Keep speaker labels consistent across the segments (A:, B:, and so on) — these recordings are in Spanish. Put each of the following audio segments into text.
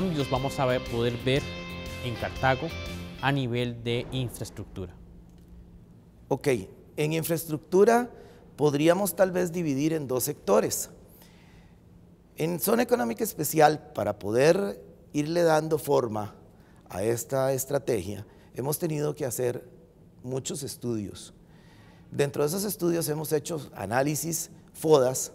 A: cambios vamos a poder ver en Cartago a nivel de infraestructura?
B: Ok, en infraestructura podríamos tal vez dividir en dos sectores. En zona económica especial, para poder irle dando forma a esta estrategia, hemos tenido que hacer muchos estudios. Dentro de esos estudios hemos hecho análisis, FODAS,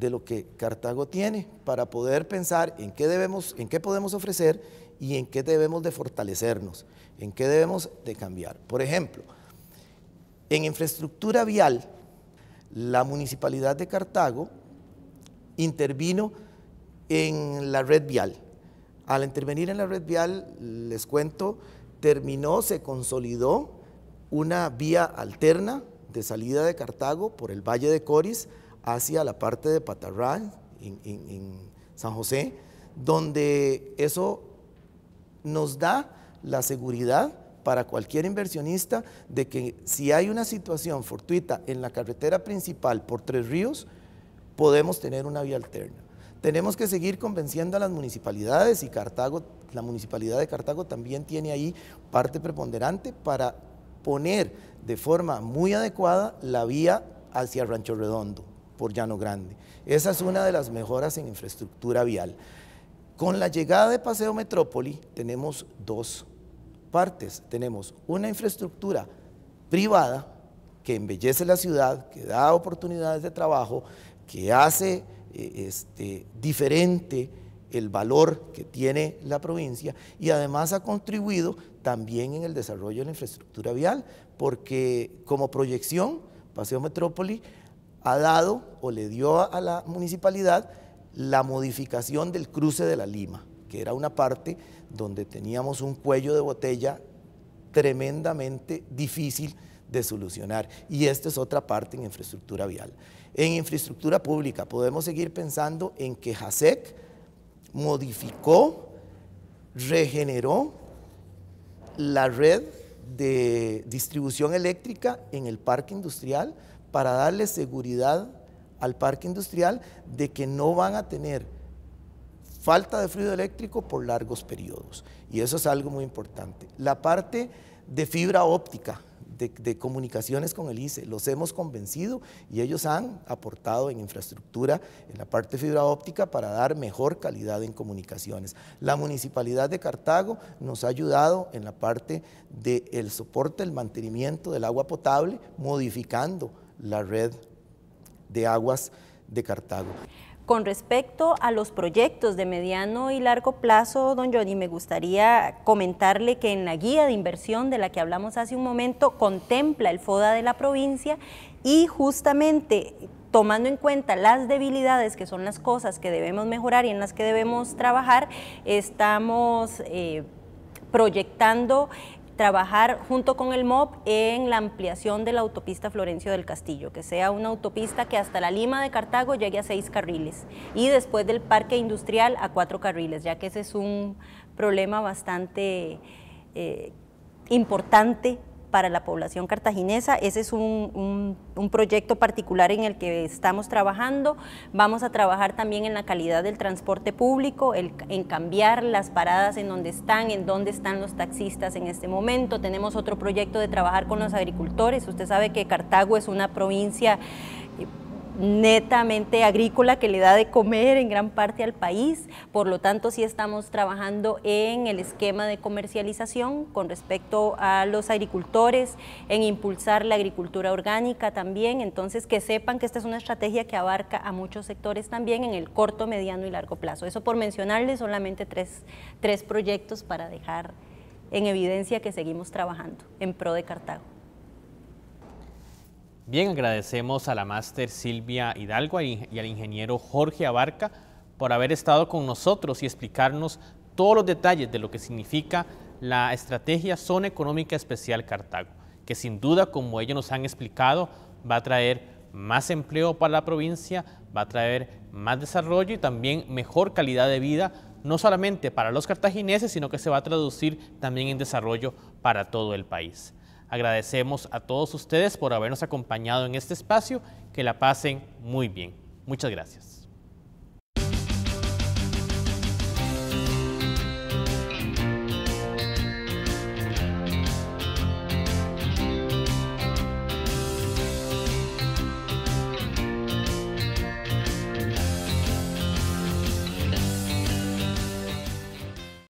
B: de lo que Cartago tiene para poder pensar en qué debemos, en qué podemos ofrecer y en qué debemos de fortalecernos, en qué debemos de cambiar. Por ejemplo, en infraestructura vial, la municipalidad de Cartago intervino en la red vial. Al intervenir en la red vial, les cuento, terminó, se consolidó una vía alterna de salida de Cartago por el Valle de Coris hacia la parte de Patarral, en, San José, donde eso nos da la seguridad para cualquier inversionista de que si hay una situación fortuita en la carretera principal por Tres Ríos, podemos tener una vía alterna. Tenemos que seguir convenciendo a las municipalidades y Cartago, la municipalidad de Cartago también tiene ahí parte preponderante para poner de forma muy adecuada la vía hacia Rancho Redondo por Llano Grande. Esa es una de las mejoras en infraestructura vial. Con la llegada de Paseo Metrópoli tenemos dos partes. Tenemos una infraestructura privada que embellece la ciudad, que da oportunidades de trabajo, que hace eh, este, diferente el valor que tiene la provincia y además ha contribuido también en el desarrollo de la infraestructura vial, porque como proyección, Paseo Metrópoli ha dado o le dio a la municipalidad la modificación del cruce de la Lima, que era una parte donde teníamos un cuello de botella tremendamente difícil de solucionar. Y esta es otra parte en infraestructura vial. En infraestructura pública podemos seguir pensando en que JASEC modificó, regeneró la red de distribución eléctrica en el parque industrial para darle seguridad al parque industrial de que no van a tener falta de fluido eléctrico por largos periodos. Y eso es algo muy importante. La parte de fibra óptica, de, comunicaciones con el ICE. Los hemos convencido y ellos han aportado en infraestructura, en la parte de fibra óptica, para dar mejor calidad en comunicaciones. La municipalidad de Cartago nos ha ayudado en la parte del soporte, el mantenimiento del agua potable, modificando la red de aguas de Cartago.
C: Con respecto a los proyectos de mediano y largo plazo, don Johnny, me gustaría comentarle que en la guía de inversión de la que hablamos hace un momento contempla el FODA de la provincia y justamente tomando en cuenta las debilidades que son las cosas que debemos mejorar y en las que debemos trabajar, estamos... Eh, proyectando trabajar junto con el MOB en la ampliación de la autopista Florencio del Castillo, que sea una autopista que hasta la Lima de Cartago llegue a seis carriles y después del parque industrial a cuatro carriles, ya que ese es un problema bastante eh, importante para la población cartaginesa. Ese es un, proyecto particular en el que estamos trabajando. Vamos a trabajar también en la calidad del transporte público, en cambiar las paradas en donde están, en dónde están los taxistas en este momento. Tenemos otro proyecto de trabajar con los agricultores. Usted sabe que Cartago es una provincia netamente agrícola que le da de comer en gran parte al país. Por lo tanto, sí estamos trabajando en el esquema de comercialización con respecto a los agricultores, en impulsar la agricultura orgánica también. Entonces, que sepan que esta es una estrategia que abarca a muchos sectores también en el corto, mediano y largo plazo. Eso por mencionarles solamente tres, tres proyectos para dejar en evidencia que seguimos trabajando en pro de Cartago.
A: Bien, agradecemos a la máster Silvia Hidalgo y al ingeniero Jorge Abarca por haber estado con nosotros y explicarnos todos los detalles de lo que significa la estrategia Zona Económica Especial Cartago, que sin duda, como ellos nos han explicado, va a traer más empleo para la provincia, va a traer más desarrollo y también mejor calidad de vida, no solamente para los cartagineses, sino que se va a traducir también en desarrollo para todo el país. Agradecemos a todos ustedes por habernos acompañado en este espacio. Que la pasen muy bien. Muchas gracias.